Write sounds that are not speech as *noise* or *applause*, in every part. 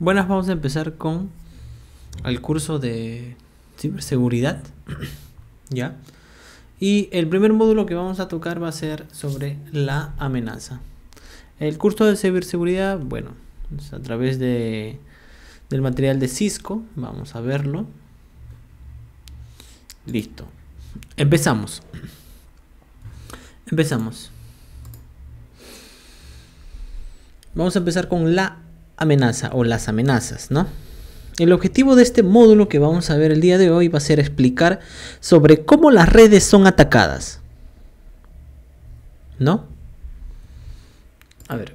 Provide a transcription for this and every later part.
Buenas, vamos a empezar con el curso de ciberseguridad. *clears throat* ¿Ya? Y el primer módulo que vamos a tocar va a ser sobre la amenaza. El curso de ciberseguridad, bueno, es a través de, del material de Cisco, vamos a verlo. Listo. Empezamos. Empezamos. Vamos a empezar con la amenaza o las amenazas, ¿no? El objetivo de este módulo que vamos a ver el día de hoy va a ser explicar sobre cómo las redes son atacadas. ¿No? A ver,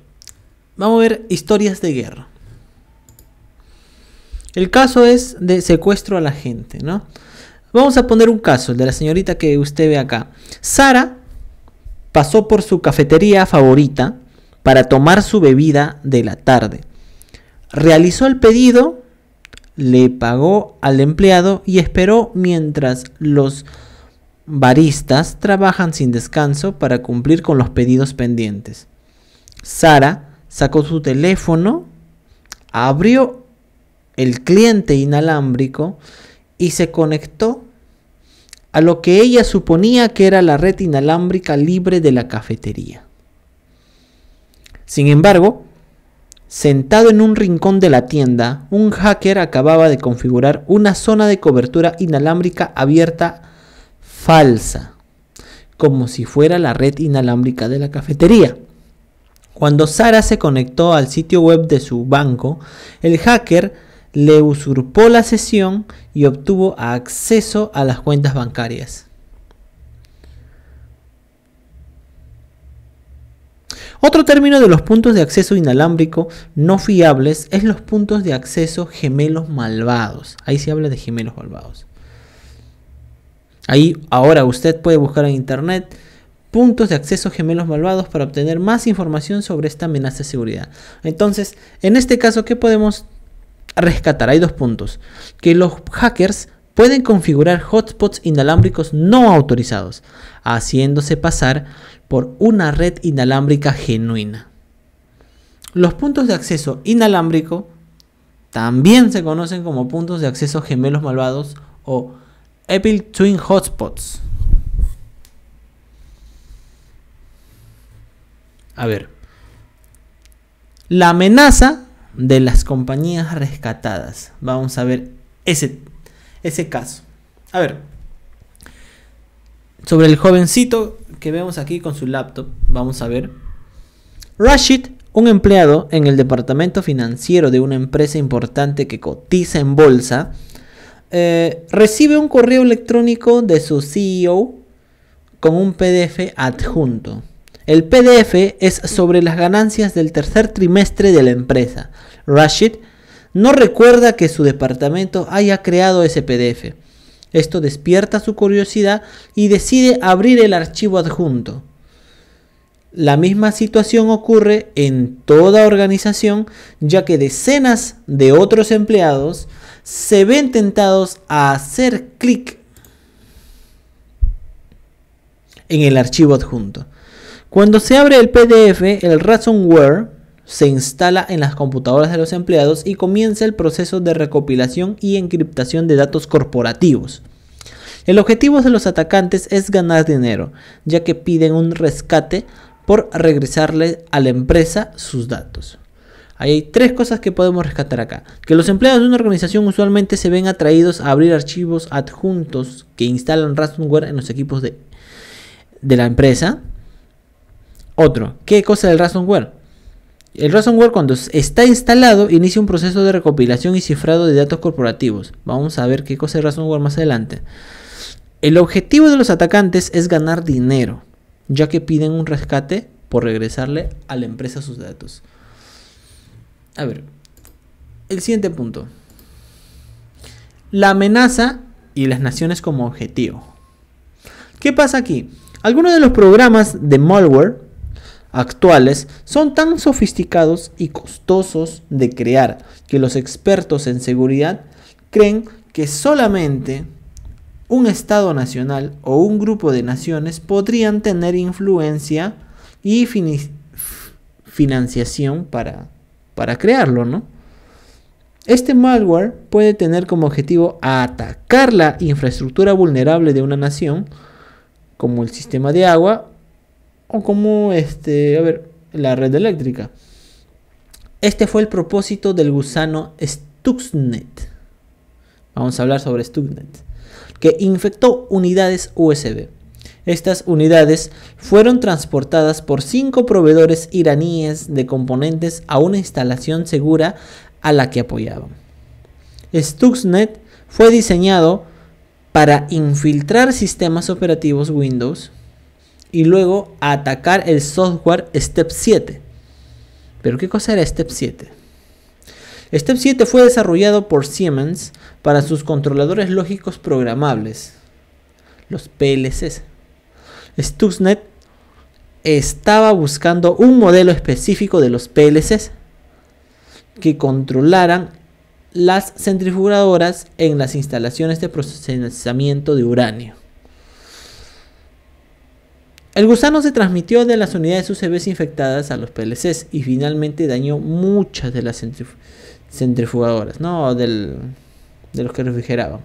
vamos a ver historias de guerra. El caso es de secuestro a la gente, ¿no? Vamos a poner un caso, el de la señorita que usted ve acá. Sara pasó por su cafetería favorita para tomar su bebida de la tarde realizó el pedido, le pagó al empleado y esperó mientras los baristas trabajan sin descanso para cumplir con los pedidos pendientes. Sara sacó su teléfono, abrió el cliente inalámbrico y se conectó a lo que ella suponía que era la red inalámbrica libre de la cafetería. Sin embargo, Sentado en un rincón de la tienda, un hacker acababa de configurar una zona de cobertura inalámbrica abierta falsa, como si fuera la red inalámbrica de la cafetería. Cuando Sara se conectó al sitio web de su banco, el hacker le usurpó la sesión y obtuvo acceso a las cuentas bancarias. Otro término de los puntos de acceso inalámbrico no fiables es los puntos de acceso gemelos malvados. Ahí se habla de gemelos malvados. Ahí ahora usted puede buscar en internet puntos de acceso gemelos malvados para obtener más información sobre esta amenaza de seguridad. Entonces, en este caso, ¿qué podemos rescatar? Hay dos puntos. Que los hackers pueden configurar hotspots inalámbricos no autorizados, haciéndose pasar por una red inalámbrica genuina. Los puntos de acceso inalámbrico también se conocen como puntos de acceso gemelos malvados o Apple Twin Hotspots. A ver. La amenaza de las compañías rescatadas. Vamos a ver ese, ese caso. A ver. Sobre el jovencito que vemos aquí con su laptop, vamos a ver. Rashid, un empleado en el departamento financiero de una empresa importante que cotiza en bolsa, eh, recibe un correo electrónico de su CEO con un PDF adjunto. El PDF es sobre las ganancias del tercer trimestre de la empresa. Rashid no recuerda que su departamento haya creado ese PDF. Esto despierta su curiosidad y decide abrir el archivo adjunto. La misma situación ocurre en toda organización, ya que decenas de otros empleados se ven tentados a hacer clic en el archivo adjunto. Cuando se abre el PDF, el ransomware se instala en las computadoras de los empleados y comienza el proceso de recopilación y encriptación de datos corporativos. El objetivo de los atacantes es ganar dinero, ya que piden un rescate por regresarle a la empresa sus datos. hay tres cosas que podemos rescatar acá. Que los empleados de una organización usualmente se ven atraídos a abrir archivos adjuntos que instalan ransomware en los equipos de, de la empresa. Otro, ¿qué cosa del ransomware? El ransomware cuando está instalado inicia un proceso de recopilación y cifrado de datos corporativos. Vamos a ver qué cosa es ransomware más adelante. El objetivo de los atacantes es ganar dinero, ya que piden un rescate por regresarle a la empresa sus datos. A ver, el siguiente punto. La amenaza y las naciones como objetivo. ¿Qué pasa aquí? Algunos de los programas de malware actuales son tan sofisticados y costosos de crear que los expertos en seguridad creen que solamente un Estado nacional o un grupo de naciones podrían tener influencia y financiación para, para crearlo, ¿no? Este malware puede tener como objetivo atacar la infraestructura vulnerable de una nación, como el sistema de agua o como este, a ver, la red eléctrica. Este fue el propósito del gusano Stuxnet. Vamos a hablar sobre Stuxnet, que infectó unidades USB. Estas unidades fueron transportadas por cinco proveedores iraníes de componentes a una instalación segura a la que apoyaban. Stuxnet fue diseñado para infiltrar sistemas operativos Windows y luego atacar el software Step 7. Pero ¿qué cosa era Step 7? Step 7 fue desarrollado por Siemens para sus controladores lógicos programables, los PLCs. Stuxnet estaba buscando un modelo específico de los PLCs que controlaran las centrifugadoras en las instalaciones de procesamiento de uranio. El gusano se transmitió de las unidades UCB infectadas a los PLCs y finalmente dañó muchas de las centrifugadoras, ¿no? de los que refrigeraban.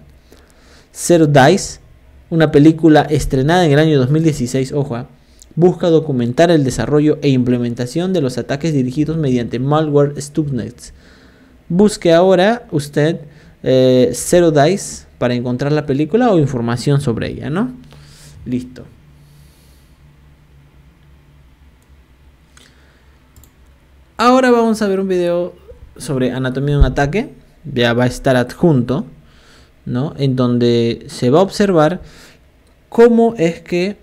Zero Dice, una película estrenada en el año 2016, ojo, ¿eh? busca documentar el desarrollo e implementación de los ataques dirigidos mediante malware Stuxnet. Busque ahora usted eh, Zero Dice para encontrar la película o información sobre ella, ¿no? Listo. Ahora vamos a ver un video sobre anatomía de un ataque. Ya va a estar adjunto, ¿no? En donde se va a observar cómo es que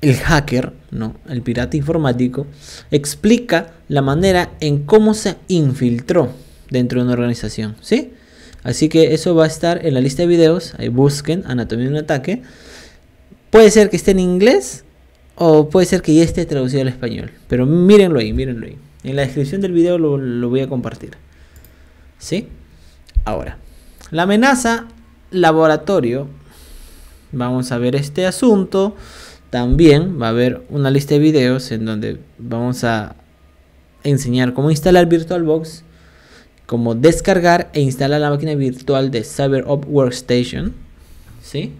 el hacker, ¿no? el pirata informático, explica la manera en cómo se infiltró dentro de una organización. ¿sí? Así que eso va a estar en la lista de videos. Ahí busquen Anatomía de un ataque. Puede ser que esté en inglés o puede ser que ya esté traducido al español. Pero mírenlo ahí, mírenlo ahí. En la descripción del video lo, voy a compartir. ¿Sí? Ahora, la amenaza laboratorio. Vamos a ver este asunto. También va a haber una lista de videos en donde vamos a enseñar cómo instalar VirtualBox, cómo descargar e instalar la máquina virtual de CyberOp Workstation. ¿Sí?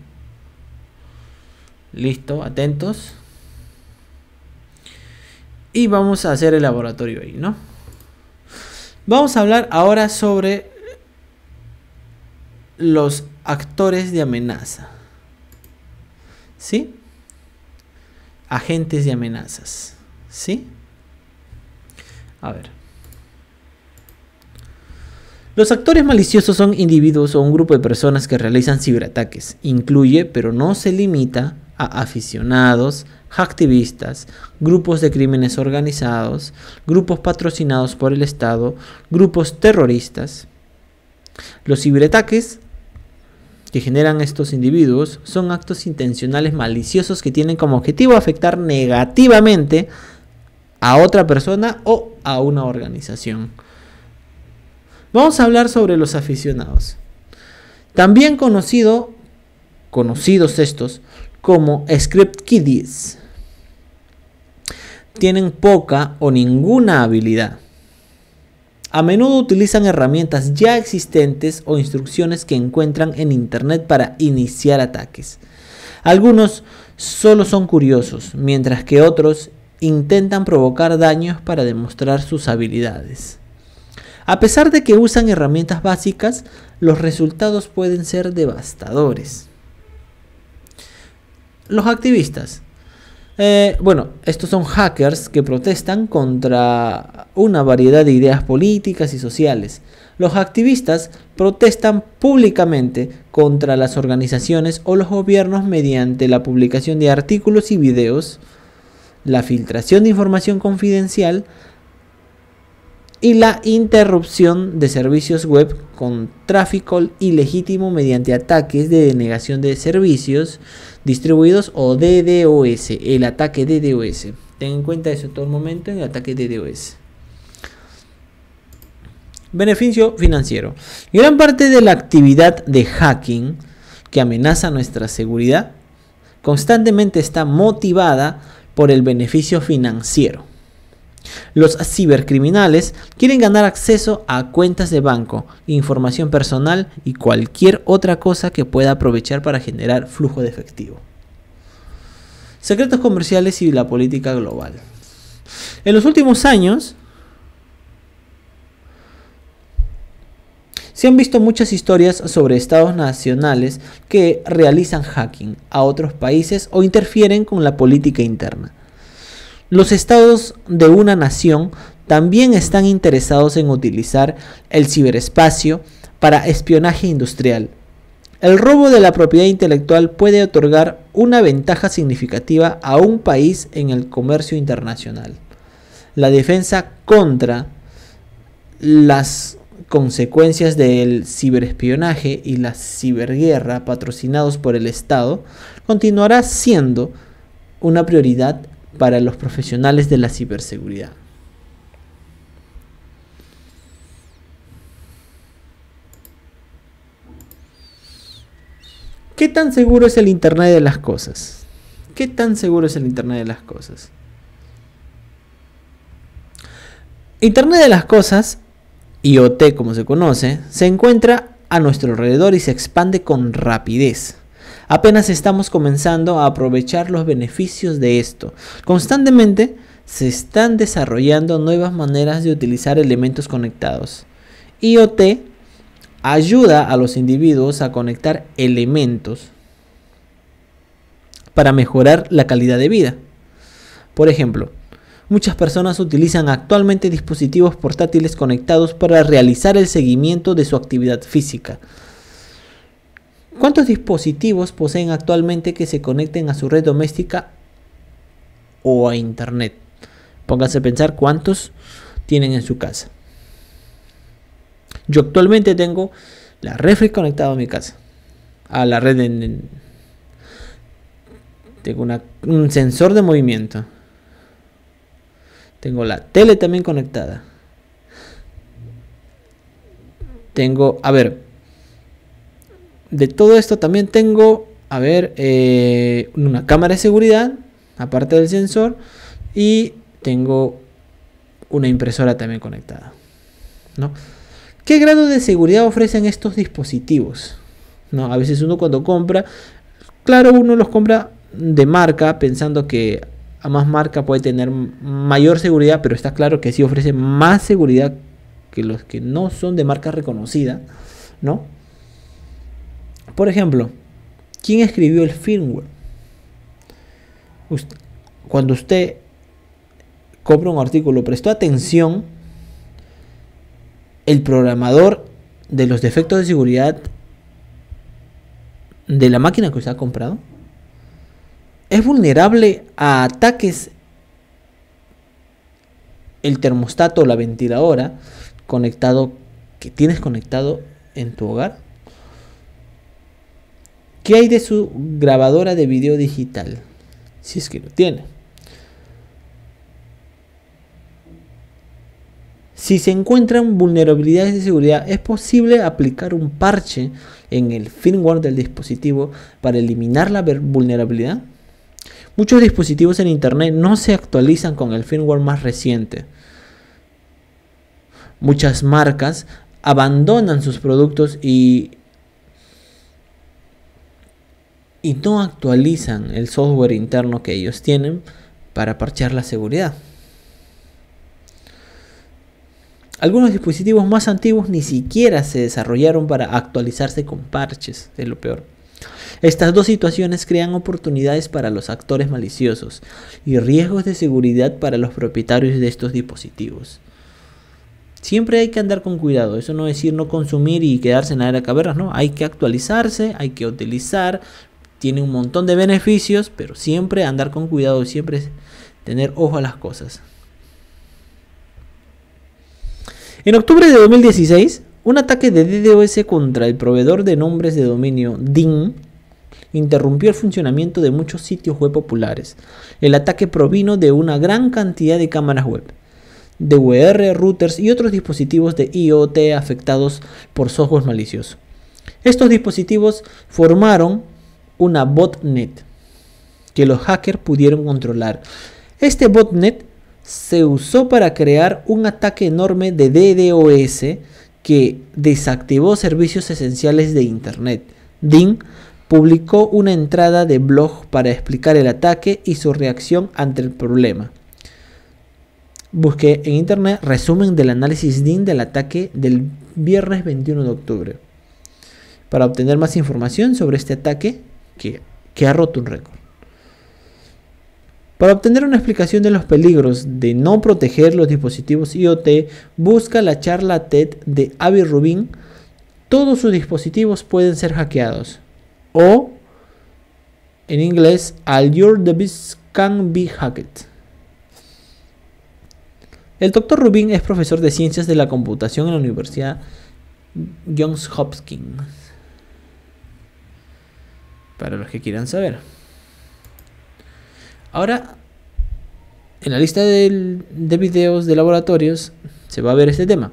Listo, atentos y vamos a hacer el laboratorio ahí, ¿no? Vamos a hablar ahora sobre los actores de amenaza. ¿Sí? Agentes de amenazas. ¿Sí? A ver. Los actores maliciosos son individuos o un grupo de personas que realizan ciberataques. Incluye, pero no se limita, a aficionados, hacktivistas, grupos de crímenes organizados, grupos patrocinados por el Estado, grupos terroristas. Los ciberataques que generan estos individuos son actos intencionales maliciosos que tienen como objetivo afectar negativamente a otra persona o a una organización. Vamos a hablar sobre los aficionados. También conocido, conocidos estos como script kiddies, tienen poca o ninguna habilidad. A menudo utilizan herramientas ya existentes o instrucciones que encuentran en Internet para iniciar ataques. Algunos solo son curiosos, mientras que otros intentan provocar daños para demostrar sus habilidades. A pesar de que usan herramientas básicas, los resultados pueden ser devastadores los activistas. Eh, bueno, estos son hackers que protestan contra una variedad de ideas políticas y sociales. Los activistas protestan públicamente contra las organizaciones o los gobiernos mediante la publicación de artículos y videos, la filtración de información confidencial, y la interrupción de servicios web con tráfico ilegítimo mediante ataques de denegación de servicios distribuidos o DDoS, el ataque DDoS. Ten en cuenta eso todo el momento en el ataque DDoS. Beneficio financiero. Gran parte de la actividad de hacking que amenaza nuestra seguridad constantemente está motivada por el beneficio financiero. Los cibercriminales quieren ganar acceso a cuentas de banco, información personal y cualquier otra cosa que pueda aprovechar para generar flujo de efectivo. Secretos comerciales y la política global. En los últimos años, Se han visto muchas historias sobre estados nacionales que realizan hacking a otros países o interfieren con la política interna. Los estados de una nación también están interesados en utilizar el ciberespacio para espionaje industrial. El robo de la propiedad intelectual puede otorgar una ventaja significativa a un país en el comercio internacional. La defensa contra las consecuencias del ciberespionaje y la ciberguerra patrocinados por el Estado continuará siendo una prioridad para los profesionales de la ciberseguridad. ¿Qué tan seguro es el Internet de las Cosas? ¿Qué tan seguro es el Internet de las Cosas? Internet de las Cosas, IoT como se conoce, se encuentra a nuestro alrededor y se expande con rapidez. Apenas estamos comenzando a aprovechar los beneficios de esto. Constantemente se están desarrollando nuevas maneras de utilizar elementos conectados. IoT ayuda a los individuos a conectar elementos para mejorar la calidad de vida. Por ejemplo, muchas personas utilizan actualmente dispositivos portátiles conectados para realizar el seguimiento de su actividad física, ¿Cuántos dispositivos poseen actualmente que se conecten a su red doméstica o a internet? Pónganse a pensar cuántos tienen en su casa. Yo actualmente tengo la refri conectada a mi casa, a la red. tengo un sensor de movimiento. Tengo la tele también conectada. Tengo, a ver, de todo esto también tengo, a ver, eh, una cámara de seguridad, aparte del sensor, y tengo una impresora también conectada. ¿no? ¿Qué grado de seguridad ofrecen estos dispositivos? ¿No? A veces uno cuando compra, claro, uno los compra de marca pensando que a más marca puede tener mayor seguridad, pero está claro que sí ofrece más seguridad que los que no son de marca reconocida, ¿no? Por ejemplo, ¿quién escribió el firmware? cuando usted compra un artículo, prestó atención, el programador de los defectos de seguridad de la máquina que usted ha comprado es vulnerable a ataques el termostato o la ventiladora conectado que tienes conectado en tu hogar ¿Qué hay de su grabadora de video digital? Si es que lo tiene. Si se encuentran vulnerabilidades de seguridad, es posible aplicar un parche en el firmware del dispositivo para eliminar la vulnerabilidad. Muchos dispositivos en Internet no se actualizan con el firmware más reciente. Muchas marcas abandonan sus productos y y no actualizan el software interno que ellos tienen para parchear la seguridad. Algunos dispositivos más antiguos ni siquiera se desarrollaron para actualizarse con parches, es lo peor. Estas dos situaciones crean oportunidades para los actores maliciosos y riesgos de seguridad para los propietarios de estos dispositivos. Siempre hay que andar con cuidado, eso no es decir no consumir y quedarse en la era no, hay que actualizarse, hay que utilizar tiene un montón de beneficios, pero siempre andar con cuidado, Y siempre tener ojo a las cosas. En octubre de 2016, un ataque de DDoS contra el proveedor de nombres de dominio DIN interrumpió el funcionamiento de muchos sitios web populares. El ataque provino de una gran cantidad de cámaras web, VR, routers y otros dispositivos de IoT afectados por software malicioso. Estos dispositivos formaron una botnet que los hackers pudieron controlar. Este botnet se usó para crear un ataque enorme de DDoS que desactivó servicios esenciales de Internet. DIN publicó una entrada de blog para explicar el ataque y su reacción ante el problema. Busqué en internet resumen del análisis DIN del ataque del viernes 21 de octubre. Para obtener más información sobre este ataque, que, ha roto un récord. Para obtener una explicación de los peligros de no proteger los dispositivos IoT, busca la charla TED de Avi Rubin. Todos sus dispositivos pueden ser hackeados. O, en inglés, All Your Devices Can Be Hacked. El doctor Rubin es profesor de ciencias de la computación en la Universidad Johns Hopkins. Para los que quieran saber. Ahora, en la lista de, de videos de laboratorios se va a ver este tema.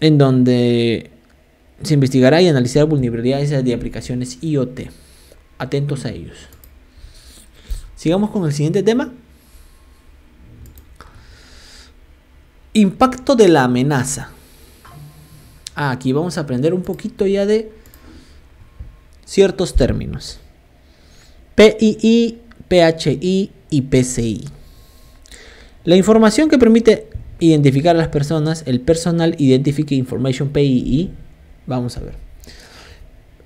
En donde se investigará y analizará vulnerabilidades de aplicaciones IoT. Atentos a ellos. Sigamos con el siguiente tema. Impacto de la amenaza. Ah, aquí vamos a aprender un poquito ya de ciertos términos. PII, PHI y PCI. La información que permite identificar a las personas, el Personal Identification Information PII, vamos a ver.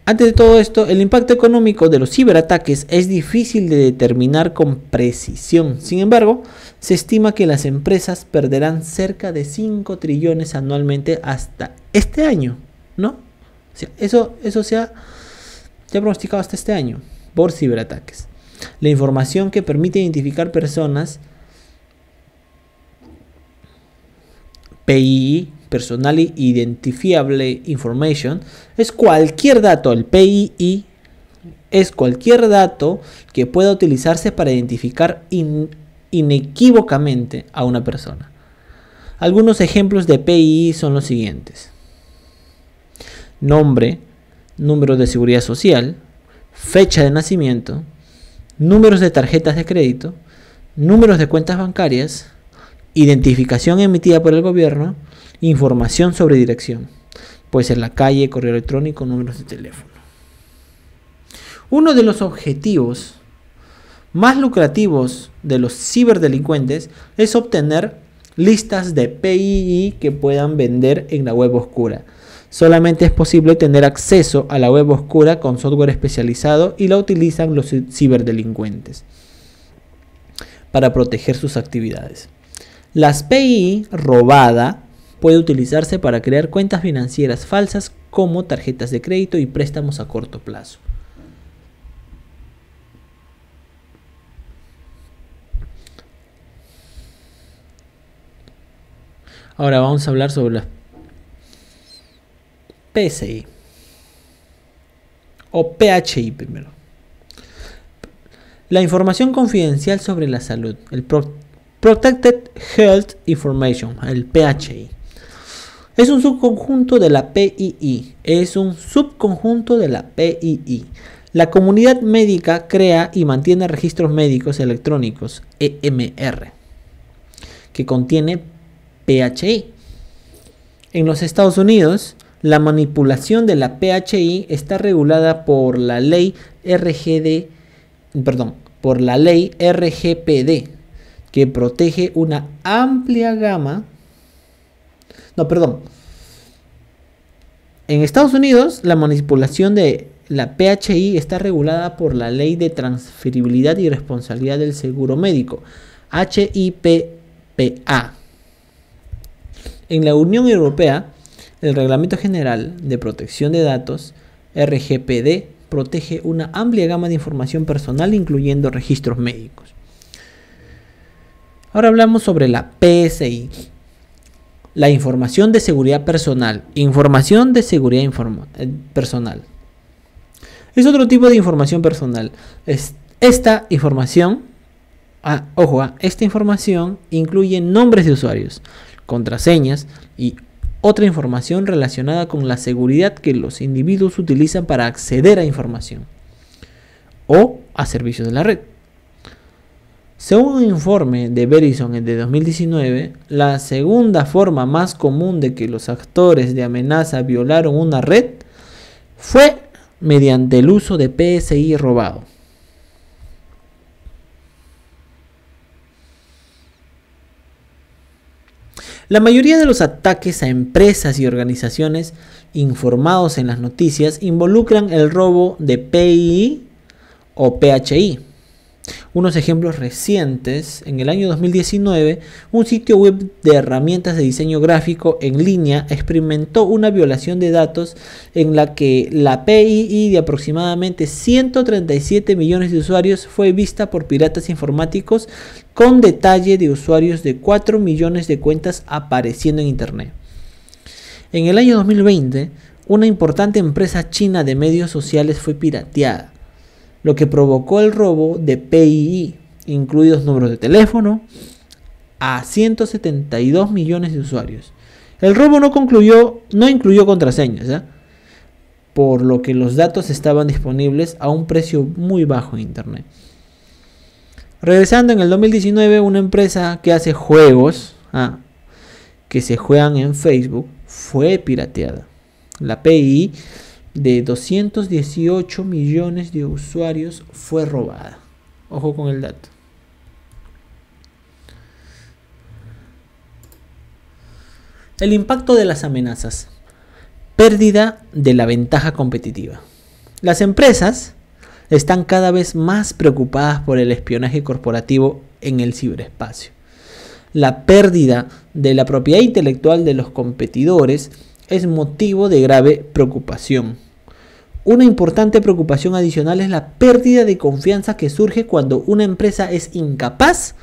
Antes de todo esto, el impacto económico de los ciberataques es difícil de determinar con precisión. Sin embargo, se estima que las empresas perderán cerca de 5 trillones anualmente hasta este año, ¿no? O sea, eso, eso se ya pronosticado hasta este año por ciberataques. La información que permite identificar personas, PII, Personal Identifiable Information, es cualquier dato, el PII es cualquier dato que pueda utilizarse para identificar inequívocamente a una persona. Algunos ejemplos de PII son los siguientes. Nombre, Números de seguridad social, fecha de nacimiento, números de tarjetas de crédito, números de cuentas bancarias, identificación emitida por el gobierno, información sobre dirección. Puede ser la calle, correo electrónico, números de teléfono. Uno de los objetivos más lucrativos de los ciberdelincuentes es obtener listas de PII que puedan vender en la web oscura. Solamente es posible tener acceso a la web oscura con software especializado y la utilizan los ciberdelincuentes para proteger sus actividades. Las PI robada puede utilizarse para crear cuentas financieras falsas como tarjetas de crédito y préstamos a corto plazo. Ahora vamos a hablar sobre las PSI. O PHI primero. La información confidencial sobre la salud. El Protected Health Information, el PHI. Es un subconjunto de la PII. Es un subconjunto de la PII. La comunidad médica crea y mantiene registros médicos electrónicos, EMR, que contiene PHI. En los Estados Unidos, la manipulación de la PHI está regulada por la ley RGD, perdón, por la ley RGPD, que protege una amplia gama. No, perdón. En Estados Unidos, la manipulación de la PHI está regulada por la Ley de Transferibilidad y Responsabilidad del Seguro Médico, HIPPA. En la Unión Europea, el Reglamento General de Protección de Datos, RGPD, protege una amplia gama de información personal incluyendo registros médicos. Ahora hablamos sobre la PSI, la información de seguridad personal. Información de seguridad eh, personal. Es otro tipo de información personal. esta información, ah, ojo, ah, esta información incluye nombres de usuarios, contraseñas y otra información relacionada con la seguridad que los individuos utilizan para acceder a información o a servicios de la red. Según un informe de Verizon de 2019, la segunda forma más común de que los actores de amenaza violaron una red fue mediante el uso de PSI robado. La mayoría de los ataques a empresas y organizaciones informados en las noticias involucran el robo de PII o PHI unos ejemplos recientes, en el año 2019, un sitio web de herramientas de diseño gráfico en línea experimentó una violación de datos en la que la PII de aproximadamente 137 millones de usuarios fue vista por piratas informáticos con detalle de usuarios de 4 millones de cuentas apareciendo en Internet. En el año 2020, una importante empresa china de medios sociales fue pirateada lo que provocó el robo de PII, incluidos números de teléfono, a 172 millones de usuarios. El robo no concluyó, no incluyó contraseñas, ¿ah? por lo que los datos estaban disponibles a un precio muy bajo en internet. Regresando en el 2019, una empresa que hace juegos ¿ah? que se juegan en Facebook fue pirateada. La PII, de 218 millones de usuarios fue robada. Ojo con el dato. El impacto de las amenazas. Pérdida de la ventaja competitiva. Las empresas están cada vez más preocupadas por el espionaje corporativo en el ciberespacio. La pérdida de la propiedad intelectual de los competidores es motivo de grave preocupación. Una importante preocupación adicional es la pérdida de confianza que surge cuando una empresa es incapaz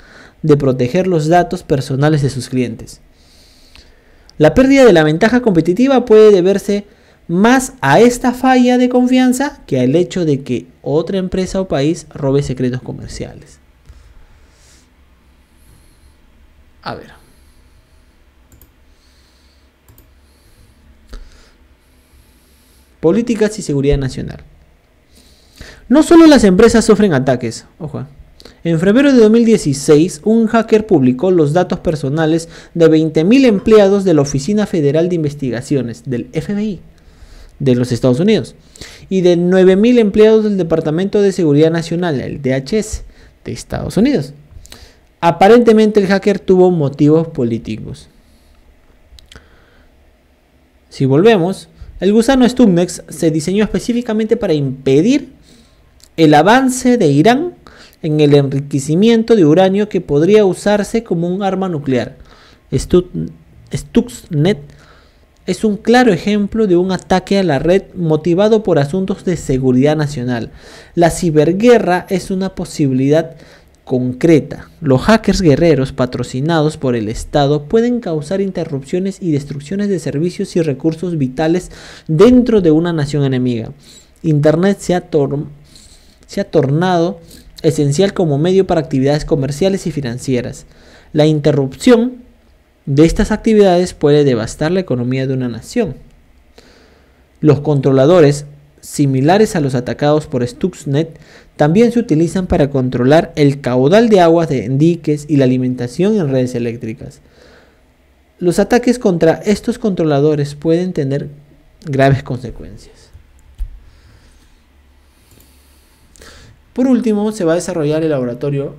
de proteger los datos personales de sus clientes. La pérdida de la ventaja competitiva puede deberse más a esta falla de confianza que al hecho de que otra empresa o país robe secretos comerciales. A ver. políticas y seguridad nacional. No solo las empresas sufren ataques, eh. En febrero de 2016, un hacker publicó los datos personales de 20.000 empleados de la Oficina Federal de Investigaciones, del FBI, de los Estados Unidos, y de 9.000 empleados del Departamento de Seguridad Nacional, el DHS, de Estados Unidos. Aparentemente el hacker tuvo motivos políticos. Si volvemos, el gusano Stuxnet se diseñó específicamente para impedir el avance de Irán en el enriquecimiento de uranio que podría usarse como un arma nuclear. Stuxnet es un claro ejemplo de un ataque a la red motivado por asuntos de seguridad nacional. La ciberguerra es una posibilidad concreta. Los hackers guerreros patrocinados por el Estado pueden causar interrupciones y destrucciones de servicios y recursos vitales dentro de una nación enemiga. Internet se ha, se ha tornado esencial como medio para actividades comerciales y financieras. La interrupción de estas actividades puede devastar la economía de una nación. Los controladores similares a los atacados por Stuxnet también se utilizan para controlar el caudal de aguas de diques y la alimentación en redes eléctricas. Los ataques contra estos controladores pueden tener graves consecuencias. Por último, se va a desarrollar el laboratorio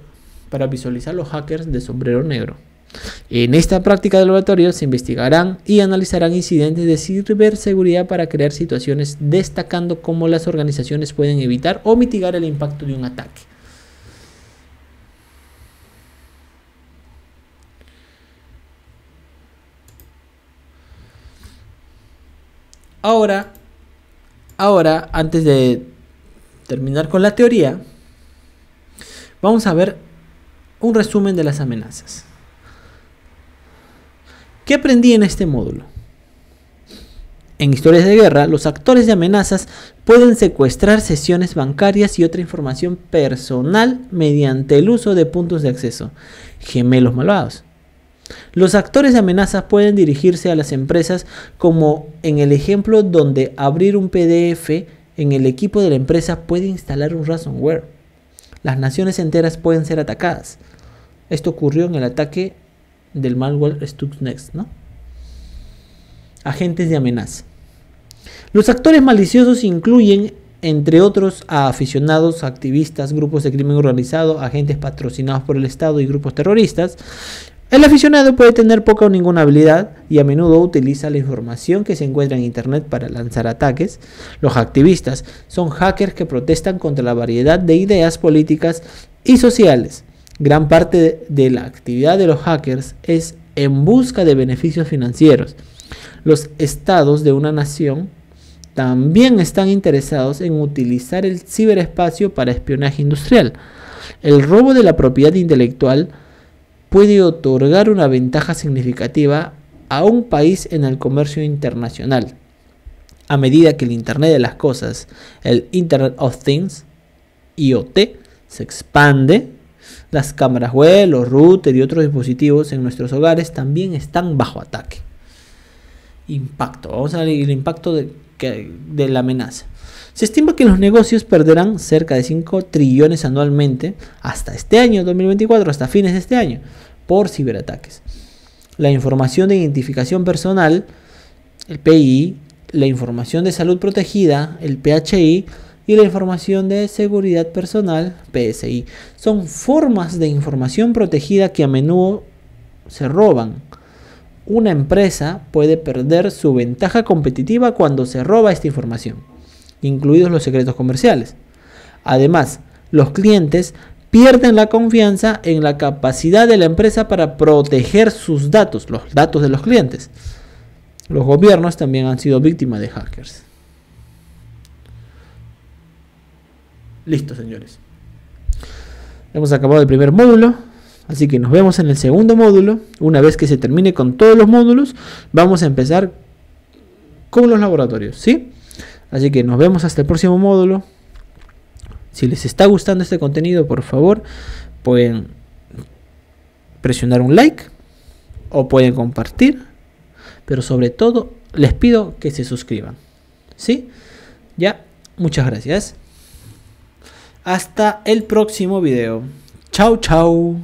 para visualizar los hackers de sombrero negro. En esta práctica de laboratorio se investigarán y analizarán incidentes de ciberseguridad para crear situaciones destacando cómo las organizaciones pueden evitar o mitigar el impacto de un ataque. Ahora, ahora, antes de terminar con la teoría, vamos a ver un resumen de las amenazas. ¿Qué aprendí en este módulo? En historias de guerra, los actores de amenazas pueden secuestrar sesiones bancarias y otra información personal mediante el uso de puntos de acceso, gemelos malvados. Los actores de amenazas pueden dirigirse a las empresas como en el ejemplo donde abrir un PDF en el equipo de la empresa puede instalar un ransomware. Las naciones enteras pueden ser atacadas. Esto ocurrió en el ataque del malware Stuxnet, ¿no? Agentes de amenaza. Los actores maliciosos incluyen, entre otros, a aficionados, activistas, grupos de crimen organizado, agentes patrocinados por el Estado y grupos terroristas. El aficionado puede tener poca o ninguna habilidad y a menudo utiliza la información que se encuentra en Internet para lanzar ataques. Los activistas son hackers que protestan contra la variedad de ideas políticas y sociales Gran parte de la actividad de los hackers es en busca de beneficios financieros. Los estados de una nación también están interesados en utilizar el ciberespacio para espionaje industrial. El robo de la propiedad intelectual puede otorgar una ventaja significativa a un país en el comercio internacional. A medida que el Internet de las Cosas, el Internet of Things, IoT, se expande, las cámaras web, los routers y otros dispositivos en nuestros hogares también están bajo ataque. Impacto. Vamos a ver el impacto de, de la amenaza. Se estima que los negocios perderán cerca de 5 trillones anualmente hasta este año 2024, hasta fines de este año, por ciberataques. La información de identificación personal, el PI, la información de salud protegida, el PHI, y la información de seguridad personal, PSI. Son formas de información protegida que a menudo se roban. Una empresa puede perder su ventaja competitiva cuando se roba esta información, incluidos los secretos comerciales. Además, los clientes pierden la confianza en la capacidad de la empresa para proteger sus datos, los datos de los clientes. Los gobiernos también han sido víctimas de hackers. Listo, señores. Hemos acabado el primer módulo. Así que nos vemos en el segundo módulo. Una vez que se termine con todos los módulos, vamos a empezar con los laboratorios, ¿sí? Así que nos vemos hasta el próximo módulo. Si les está gustando este contenido, por favor, pueden presionar un like o pueden compartir, pero sobre todo les pido que se suscriban. ¿Sí? Ya, muchas gracias. Hasta el próximo video. Chau, chau.